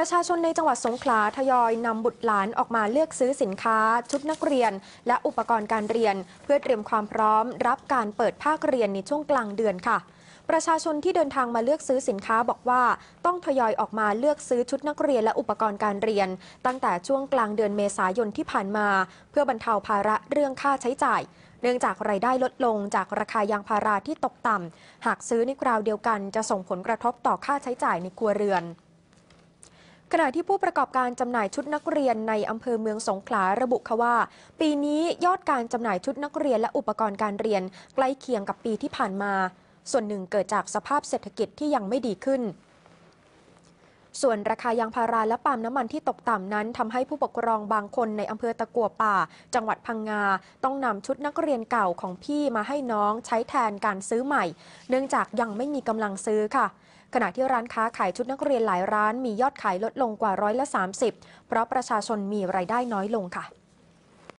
ประชาชนในจังหวัดสงขลาทยอยนำบุตรหลานออกมาเลือกซื้อสินค้า ชุดนักเรียน และอุปกรณ์การเรียน เพื่อเตรียมความพร้อมรับการเปิดภาคเรียนในช่วงกลางเดือนค่ะ ประชาชนที่เดินทางมาเลือกซื้อสินค้าบอกว่าต้องทยอยออกมาเลือกซื้อชุดนักเรียนและอุปกรณ์การเรียน ตั้งแต่ช่วงกลางเดือนเมษายนที่ผ่านมา เพื่อบรรเทาภาระเรื่องค่าใช้จ่าย เนื่องจากไรายได้ลดลงจากราคายางพาราที่ตกต่ำหากซื้อในคราวเดียวกัน จะส่งผลกระทบต่อค่าใช้จ่ายในครัวเรือนขณะที่ผู้ประกอบการจำหน่ายชุดนักเรียนในอำเภอเมืองสงขลาระบุค่ะว่า ปีนี้ยอดการจำหน่ายชุดนักเรียนและอุปกรณ์การเรียน ใกล้เคียงกับปีที่ผ่านมา ส่วนหนึ่งเกิดจากสภาพเศรษฐกิจที่ยังไม่ดีขึ้นส่วนราคายางพาราและปาล์มน้ำมันที่ตกต่ำนั้นทำให้ผู้ปกครองบางคนในอำเภอตะกัวป่า จังหวัดพังงา ต้องนำชุดนักเรียนเก่าของพี่มาให้น้องใช้แทนการซื้อใหม่ เนื่องจากยังไม่มีกำลังซื้อค่ะ ขณะที่ร้านค้าขายชุดนักเรียนหลายร้านมียอดขายลดลงกว่าร้อยละ 30 เพราะประชาชนมีไรายได้น้อยลงค่ะ